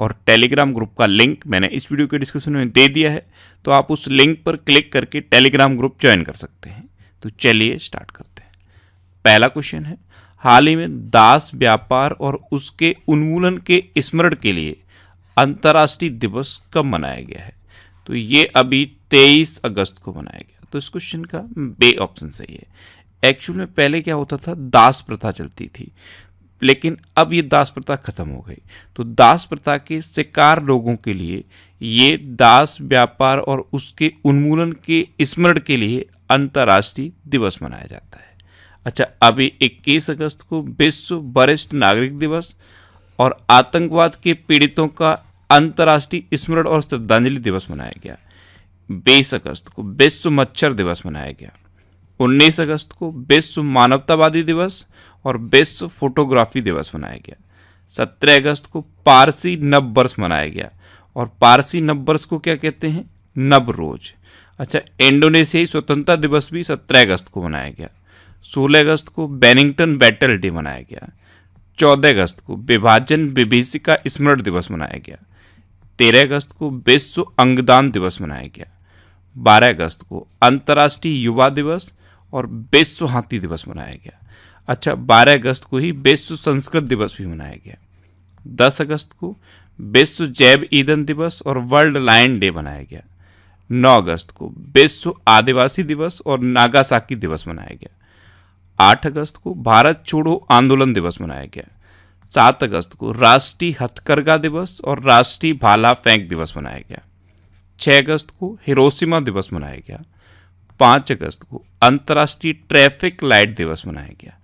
और Telegram group का link मैंने इस वीडियो के डिस्क्रिप्शन में दे दिया है तो आप उस लिंक पर क्लिक करके टेलीग्राम ग्रुप ज्वाइन कर सकते हैं तो चलिए स्टार्ट करते हैं पहला क्वेश्चन है हाल ही में दास व्यापार और उसके उन्मूलन के स्मरण के लिए अंतर्राष्ट्रीय दिवस कब मनाया गया है तो ये अभी 23 अगस्त को मनाया गया तो इस क्वेश्चन का बे ऑप्शन सही है एक्चुअल में पहले क्या होता था दास प्रथा चलती थी लेकिन अब ये दास प्रथा खत्म हो गई तो दास प्रथा के शिकार लोगों के लिए ये दास व्यापार और उसके उन्मूलन के स्मरण के लिए अंतर्राष्ट्रीय दिवस मनाया जाता है अच्छा अभी इक्कीस अगस्त को विश्व वरिष्ठ नागरिक दिवस और आतंकवाद के पीड़ितों का अंतर्राष्ट्रीय स्मरण और श्रद्धांजलि दिवस मनाया गया बीस अगस्त को विश्व मच्छर दिवस मनाया गया 19 अगस्त को विश्व मानवतावादी दिवस और विश्व फोटोग्राफी दिवस मनाया गया 17 अगस्त को पारसी नव वर्ष मनाया गया और पारसी नव वर्ष को क्या कहते हैं नव रोज अच्छा इंडोनेशियाई स्वतंत्रता दिवस भी 17 अगस्त को मनाया गया 16 अगस्त को बैनिंगटन बैटल डे मनाया गया 14 अगस्त को विभाजन विभीषिका स्मरण दिवस मनाया गया 13 अगस्त को विश्व अंगदान दिवस मनाया गया 12 अगस्त को अंतर्राष्ट्रीय युवा दिवस और बेस्व हाथी दिवस मनाया गया अच्छा 12 अगस्त को ही बेस्व संस्कृत दिवस भी मनाया गया 10 अगस्त को विश्व जैव ईंधन दिवस और वर्ल्ड लाइन डे मनाया गया 9 अगस्त को विश्व आदिवासी दिवस और नागासाकी दिवस मनाया गया 8 अगस्त को भारत छोड़ो आंदोलन दिवस मनाया गया 7 अगस्त को राष्ट्रीय हथकरघा दिवस और राष्ट्रीय भाला फेंक दिवस मनाया गया छः अगस्त को हिरोसीमा दिवस मनाया गया पाँच अगस्त को अंतर्राष्ट्रीय ट्रैफिक लाइट दिवस मनाया गया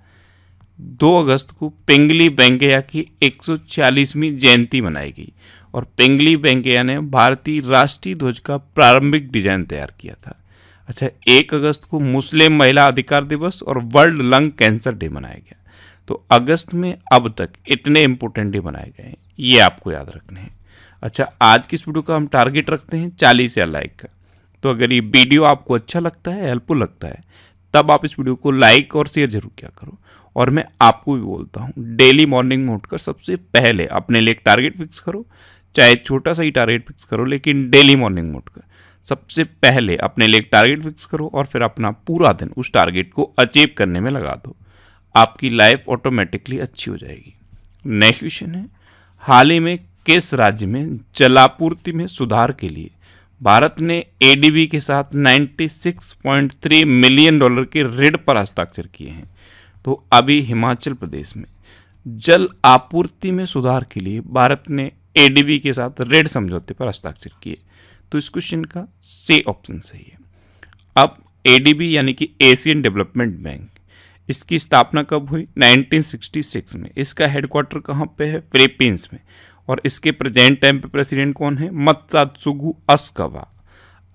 दो अगस्त को पिंगली बैंकया की 140वीं जयंती मनाई गई और पिंगली बैंकया ने भारतीय राष्ट्रीय ध्वज का प्रारंभिक डिजाइन तैयार किया था अच्छा एक अगस्त को मुस्लिम महिला अधिकार दिवस और वर्ल्ड लंग कैंसर डे मनाया गया तो अगस्त में अब तक इतने इम्पोर्टेंट डे मनाए गए हैं ये आपको याद रखने हैं अच्छा आज की इस वीडियो का हम टारगेट रखते हैं चालीस या लाइक का तो अगर ये वीडियो आपको अच्छा लगता है हेल्पफुल लगता है तब आप इस वीडियो को लाइक और शेयर जरूर किया करो और मैं आपको भी बोलता हूँ डेली मॉर्निंग में उठकर सबसे पहले अपने लिए एक टारगेट फिक्स करो चाहे छोटा सा ही टारगेट फिक्स करो लेकिन डेली मॉर्निंग में उठकर सबसे पहले अपने लिए एक टारगेट फिक्स करो और फिर अपना पूरा दिन उस टारगेट को अचीव करने में लगा दो आपकी लाइफ ऑटोमेटिकली अच्छी हो जाएगी नेक्स्ट क्वेश्चन है हाल ही में किस राज्य में जलापूर्ति में सुधार के लिए भारत ने एडीबी के साथ 96.3 मिलियन डॉलर के ऋण पर हस्ताक्षर किए हैं तो अभी हिमाचल प्रदेश में जल आपूर्ति में सुधार के लिए भारत ने एडीबी के साथ ऋण समझौते पर हस्ताक्षर किए तो इस क्वेश्चन का से ऑप्शन सही है अब एडीबी यानी कि एशियन डेवलपमेंट बैंक इसकी स्थापना कब हुई 1966 में इसका हेडक्वार्टर कहाँ पे है फिलीपींस में और इसके प्रेजेंट टाइम पे प्रेसिडेंट कौन है सुगु अस्कवा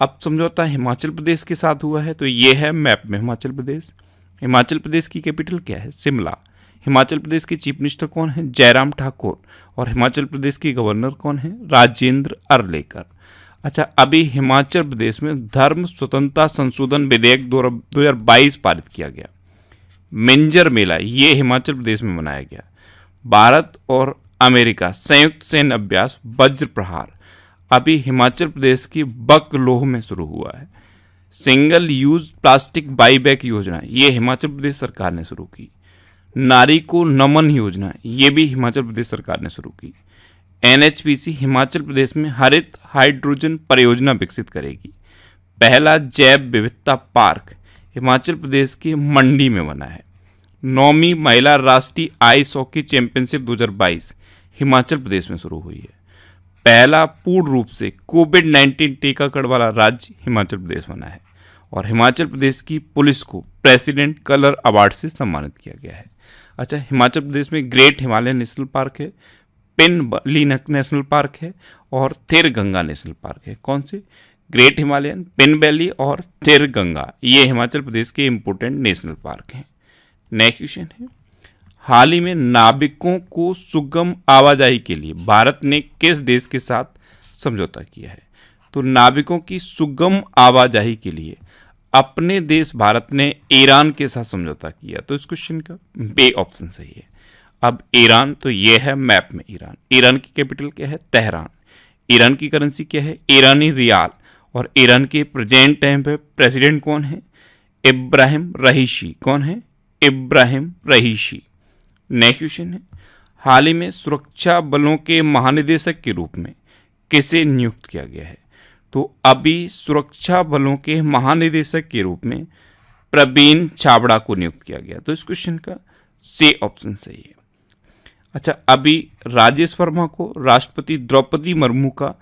अब समझौता हिमाचल प्रदेश के साथ हुआ है तो ये है मैप में हिमाचल प्रदेश हिमाचल प्रदेश की कैपिटल क्या है शिमला हिमाचल प्रदेश के चीफ मिनिस्टर कौन है जयराम ठाकुर और हिमाचल प्रदेश की गवर्नर कौन है राजेंद्र अरलेकर अच्छा अभी हिमाचल प्रदेश में धर्म स्वतंत्रता संशोधन विधेयक दो हज़ार बाईस पारित किया गया मिंजर मेला ये हिमाचल प्रदेश में मनाया गया भारत और अमेरिका संयुक्त सैन्य अभ्यास वज्र प्रहार अभी हिमाचल प्रदेश की बकलोह में शुरू हुआ है सिंगल यूज प्लास्टिक बाईबैक योजना ये हिमाचल प्रदेश सरकार ने शुरू की नारी को नमन योजना ये भी हिमाचल प्रदेश सरकार ने शुरू की एनएचपीसी हिमाचल प्रदेश में हरित हाइड्रोजन परियोजना विकसित करेगी पहला जैव विविधता पार्क हिमाचल प्रदेश के मंडी में बना है नौवीं महिला राष्ट्रीय ice hockey championship 2022 Himachal Pradesh में शुरू हुई है पहला पूर्ण रूप से कोविड नाइन्टीन टीकाकरण वाला राज्य हिमाचल प्रदेश बना है और हिमाचल प्रदेश की पुलिस को प्रेसिडेंट कलर अवार्ड से सम्मानित किया गया है अच्छा हिमाचल प्रदेश में ग्रेट हिमालयन नेशनल पार्क है पिन बली नेशनल पार्क है और थेर गंगा नेशनल पार्क है कौन से ग्रेट हिमालयन पिन वैली और थेर गंगा ये हिमाचल प्रदेश के इम्पोर्टेंट नेशनल पार्क हैं नेक्स्ट क्वेश्चन है हाल ही में नाविकों को सुगम आवाजाही के लिए भारत ने किस देश के साथ समझौता किया है तो नाविकों की सुगम आवाजाही के लिए अपने देश भारत ने ईरान के साथ समझौता किया तो इस क्वेश्चन का बे ऑप्शन सही है अब ईरान तो ये है मैप में ईरान ईरान की कैपिटल क्या है तेहरान ईरान की करेंसी क्या है ईरानी रियाल और ईरान के प्रेजेंट टाइम पे प्रेसिडेंट कौन है इब्राहिम रहीशी कौन है इब्राहिम रहीशी नया क्वेश्चन है हाल ही में सुरक्षा बलों के महानिदेशक के रूप में किसे नियुक्त किया गया है तो अभी सुरक्षा बलों के महानिदेशक के रूप में प्रवीण छाबड़ा को नियुक्त किया गया तो इस क्वेश्चन का से ऑप्शन सही है अच्छा अभी राजेश वर्मा को राष्ट्रपति द्रौपदी मुर्मू का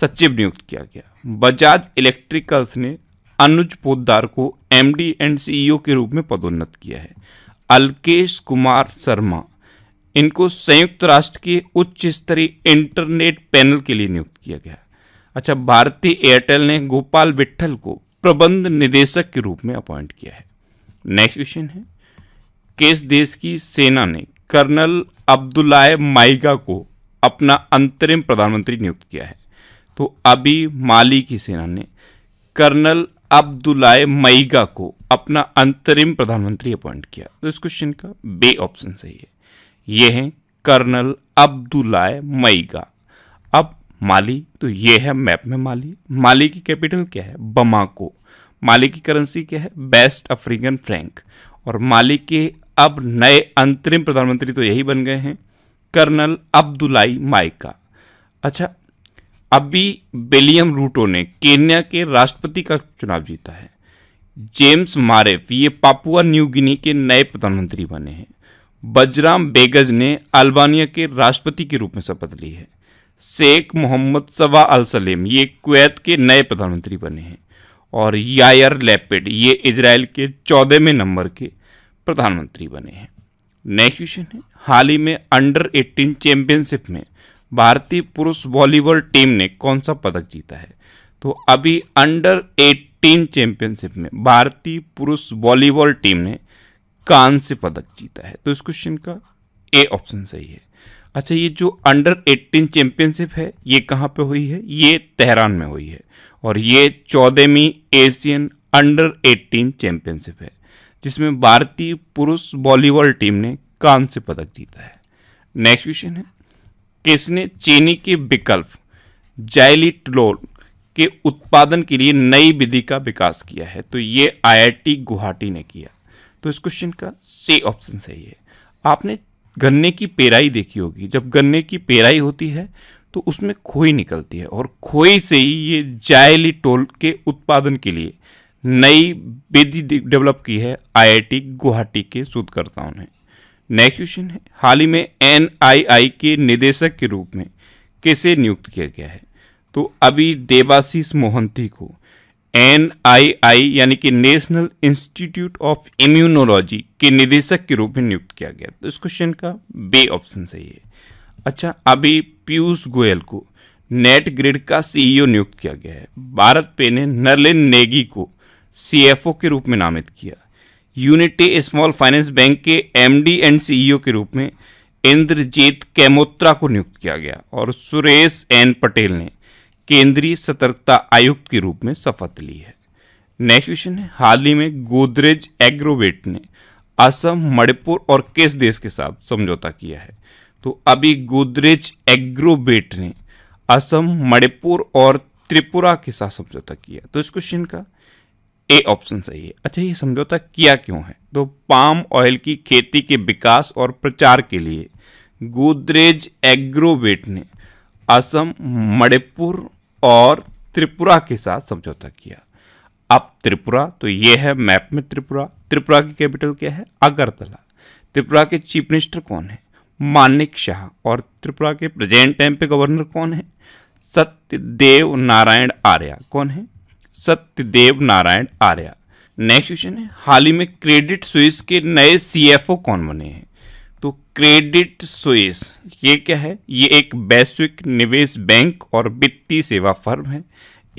सचिव नियुक्त किया गया बजाज इलेक्ट्रिकल्स ने अनुज पोदार को एमडी एंड सीईओ के रूप में पदोन्नत किया है अलकेश कुमार शर्मा इनको संयुक्त राष्ट्र के उच्च स्तरीय इंटरनेट पैनल के लिए नियुक्त किया गया अच्छा भारतीय एयरटेल ने गोपाल विट्ठल को प्रबंध निदेशक के रूप में अपॉइंट किया है नेक्स्ट क्वेश्चन है किस देश की सेना ने कर्नल अब्दुल्लाय माइगा को अपना अंतरिम प्रधानमंत्री नियुक्त किया है तो अभी माली की सेना ने कर्नल अब्दुल्लाए मईगा को अपना अंतरिम प्रधानमंत्री अपॉइंट किया तो इस क्वेश्चन का बे ऑप्शन सही है ये हैं कर्नल अब्दुल्लाए मईगा अब माली तो ये है मैप में माली माली की कैपिटल क्या है बमाको माली की करेंसी क्या है बेस्ट अफ्रीकन फ्रैंक और माली के अब नए अंतरिम प्रधानमंत्री तो यही बन गए हैं कर्नल अब्दुलाई माइका अच्छा अभी बेलियम रूटो ने केन्या के राष्ट्रपति का चुनाव जीता है जेम्स मारेफ ये पापुआ न्यू गिनी के नए प्रधानमंत्री बने हैं बजराम बेगज ने अल्बानिया के राष्ट्रपति के रूप में शपथ ली है शेख मोहम्मद सवा अल सलेम ये कुवैत के नए प्रधानमंत्री बने हैं और यायर लेपिड ये इसराइल के चौदहवें नंबर के प्रधानमंत्री बने हैं नेक्स्ट क्वेश्चन है हाल ही में अंडर 18 चैंपियनशिप में भारतीय पुरुष वॉलीबॉल टीम ने कौन सा पदक जीता है तो अभी अंडर 18 चैंपियनशिप में भारतीय पुरुष वॉलीबॉल टीम ने कांस्य पदक जीता है तो इस क्वेश्चन का ए ऑप्शन सही है अच्छा ये जो अंडर 18 चैंपियनशिप है ये कहाँ पे हुई है ये तेहरान में हुई है और ये चौदहवीं एशियन अंडर 18 चैंपियनशिप है जिसमें भारतीय पुरुष वॉलीबॉल टीम ने कांस्य पदक जीता है नेक्स्ट क्वेश्चन है किसने चीनी के विकल्प जैलिटलोल के उत्पादन के लिए नई विधि का विकास किया है तो ये आईआईटी गुवाहाटी ने किया तो इस क्वेश्चन का सी ऑप्शन सही है आपने गन्ने की पेराई देखी होगी जब गन्ने की पेराई होती है तो उसमें खोई निकलती है और खोई से ही ये जाइलिटोल के उत्पादन के लिए नई विधि डेवलप की है आईआईटी गुवाहाटी के शोधकर्ताओं ने नेक्स्ट क्वेश्चन है हाल ही में एन के निदेशक के रूप में किसे नियुक्त किया गया है तो अभी देवाशीष मोहंती को एन यानी कि नेशनल इंस्टीट्यूट ऑफ इम्यूनोलॉजी के निदेशक के रूप में नियुक्त किया गया तो इस क्वेश्चन का बे ऑप्शन सही है अच्छा अभी पीयूष गोयल को नेट ग्रिड का सीईओ नियुक्त किया गया है भारत पे ने नरलिन नेगी को सीएफओ के रूप में नामित किया यूनिटी स्मॉल फाइनेंस बैंक के एमडी एंड सीईओ के रूप में इंद्रजीत कैमोत्रा को नियुक्त किया गया और सुरेश एन पटेल ने केंद्रीय सतर्कता आयुक्त के रूप में शपथ ली है नेक्स्ट क्वेश्चन है हाल ही में गोदरेज एग्रोवेट ने असम मणिपुर और किस देश के साथ समझौता किया है तो अभी गोदरेज एग्रोवेट ने असम मणिपुर और त्रिपुरा के साथ समझौता किया तो इस क्वेश्चन का ए ऑप्शन सही है अच्छा ये समझौता किया क्यों है तो पाम ऑयल की खेती के विकास और प्रचार के लिए गोदरेज एग्रोवेट ने असम मणिपुर और त्रिपुरा के साथ समझौता किया अब त्रिपुरा तो ये है मैप में त्रिपुरा त्रिपुरा की कैपिटल क्या है अगरतला त्रिपुरा के चीफ मिनिस्टर कौन है मानिक शाह और त्रिपुरा के प्रेजेंट टाइम पे गवर्नर कौन है सत्यदेव नारायण आर्या कौन है सत्यदेव नारायण आर्या नेक्स्ट क्वेश्चन है हाल ही में क्रेडिट स्विस के नए सीएफओ कौन बने हैं तो क्रेडिट स्विस ये क्या है ये एक वैश्विक निवेश बैंक और वित्तीय सेवा फर्म है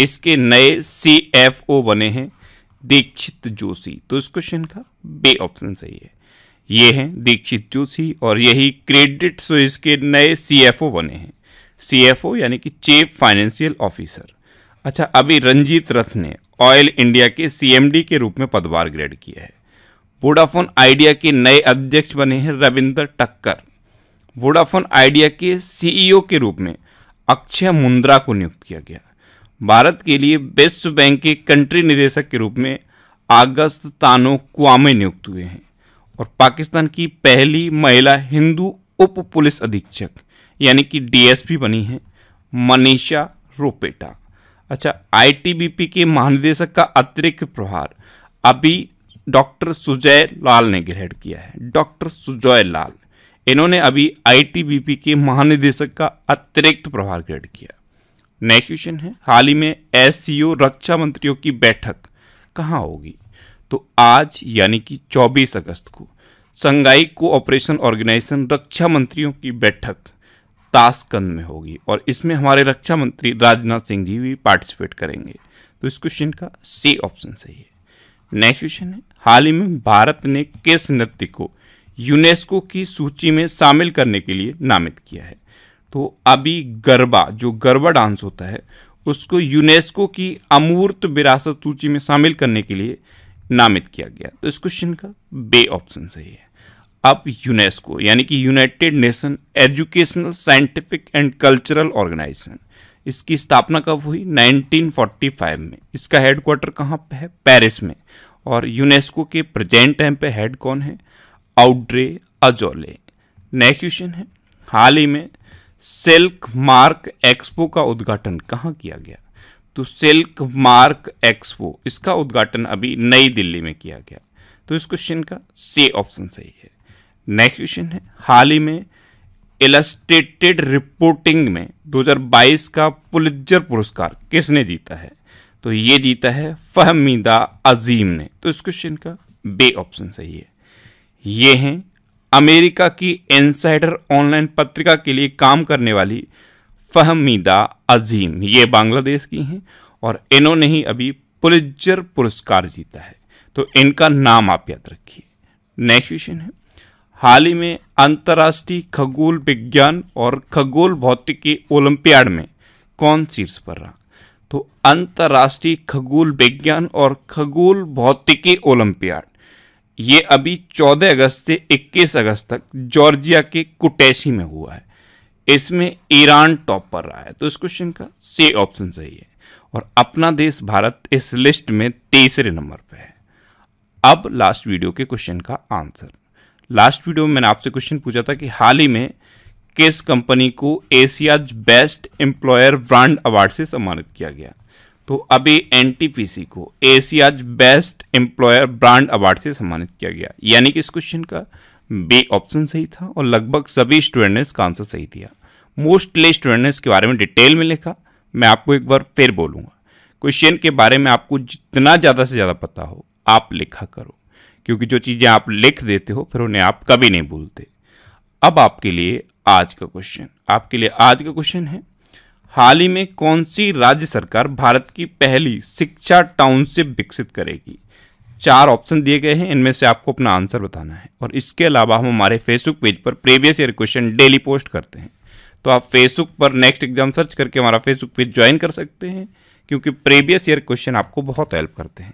इसके नए सीएफओ बने हैं दीक्षित जोशी तो इस क्वेश्चन का बे ऑप्शन सही है ये हैं दीक्षित जोशी और यही क्रेडिट स्विस के नए सीएफओ बने हैं सीएफओ यानी कि चीफ फाइनेंशियल ऑफिसर अच्छा अभी रंजीत रथ ने ऑयल इंडिया के सीएमडी के रूप में पदभार ग्रहण किया है वोडाफोन आइडिया के नए अध्यक्ष बने हैं रविंदर टक्कर वोडाफोन आइडिया के सीईओ e के रूप में अक्षय मुंद्रा को नियुक्त किया गया भारत के लिए विश्व बैंक के कंट्री निदेशक के रूप में आगस्त तानो कुआमे नियुक्त हुए हैं और पाकिस्तान की पहली महिला हिंदू उप पुलिस अधीक्षक यानी कि डीएसपी बनी है मनीषा रोपेटा अच्छा आईटीबीपी के महानिदेशक का अतिरिक्त प्रभार अभी डॉक्टर सुजय लाल ने ग्रहण किया है डॉक्टर सुजय लाल इन्होंने अभी आईटीबीपी के महानिदेशक का अतिरिक्त प्रभार ग्रहण किया नेक्स्ट क्वेश्चन है हाल ही में एस रक्षा मंत्रियों की बैठक कहाँ होगी तो आज यानी कि 24 अगस्त को संघाई ऑपरेशन ऑर्गेनाइजेशन रक्षा मंत्रियों की बैठक ताशकंद में होगी और इसमें हमारे रक्षा मंत्री राजनाथ सिंह जी भी पार्टिसिपेट करेंगे तो इस क्वेश्चन का सी ऑप्शन सही है नेक्स्ट क्वेश्चन है हाल ही में भारत ने किस नृत्य को यूनेस्को की सूची में शामिल करने के लिए नामित किया है तो अभी गरबा जो गरबा डांस होता है उसको यूनेस्को की अमूर्त विरासत सूची में शामिल करने के लिए नामित किया गया तो इस क्वेश्चन का बे ऑप्शन सही है अब यूनेस्को यानी कि United Nation Educational Scientific and Cultural Organisation इसकी स्थापना कब हुई 1945 में इसका हेडक्वार्टर कहाँ पे है पेरिस में और यूनेस्को के प्रेजेंट टाइम पे हेड कौन है आउड्रे अजोले नेक्स्ट क्वेश्चन है हाल ही में सिल्क मार्क एक्सपो का उद्घाटन कहाँ किया गया तो सिल्क मार्क एक्सपो इसका उद्घाटन अभी नई दिल्ली में किया गया तो इस क्वेश्चन का सी ऑप्शन सही है नेक्स्ट क्वेश्चन है हाल ही में इलस्ट्रेटेड रिपोर्टिंग में 2022 का पुलिजर पुरस्कार किसने जीता है तो ये जीता है फहमीदा अजीम ने तो इस क्वेश्चन का बे ऑप्शन सही है ये हैं अमेरिका की इनसाइडर ऑनलाइन पत्रिका के लिए काम करने वाली फहमीदा अजीम ये बांग्लादेश की हैं और इन्होंने ही अभी पुलिजर पुरस्कार जीता है तो इनका नाम आप याद रखिए नेक्स्ट क्वेश्चन है हाल ही में अंतर्राष्ट्रीय खगोल विज्ञान और खगोल भौतिकी ओलंपियाड में कौन शीर्ष पर रहा तो अंतर्राष्ट्रीय खगोल विज्ञान और खगोल भौतिकी ओलंपियाड ये अभी 14 अगस्त से 21 अगस्त तक जॉर्जिया के कुटैसी में हुआ है इसमें ईरान टॉप पर रहा है तो इस क्वेश्चन का सी ऑप्शन सही है और अपना देश भारत इस लिस्ट में तीसरे नंबर पर है अब लास्ट वीडियो के क्वेश्चन का आंसर लास्ट वीडियो में मैंने आपसे क्वेश्चन पूछा था कि हाल ही में किस कंपनी को Asia best employer brand award से सम्मानित किया गया तो अभी एन को Asia best employer brand award से सम्मानित किया गया यानी कि इस क्वेश्चन का बी ऑप्शन सही था और लगभग सभी स्टूडेंट ने इसका आंसर सही दिया मोस्टली स्टूडेंट ने इसके बारे में डिटेल में लिखा मैं आपको एक बार फिर बोलूँगा क्वेश्चन के बारे में आपको जितना ज़्यादा से ज़्यादा पता हो आप लिखा करो क्योंकि जो चीज़ें आप लिख देते हो फिर उन्हें आप कभी नहीं भूलते अब आपके लिए आज का क्वेश्चन आपके लिए आज का क्वेश्चन है हाल ही में कौन सी राज्य सरकार भारत की पहली शिक्षा टाउनशिप विकसित करेगी चार ऑप्शन दिए गए हैं इनमें से आपको अपना आंसर बताना है और इसके अलावा हम हमारे फेसबुक पेज पर previous year question daily post करते हैं तो आप फेसबुक पर नेक्स्ट एग्जाम सर्च करके हमारा फेसबुक पेज ज्वाइन कर सकते हैं क्योंकि प्रीवियस ईयर क्वेश्चन आपको बहुत हेल्प करते हैं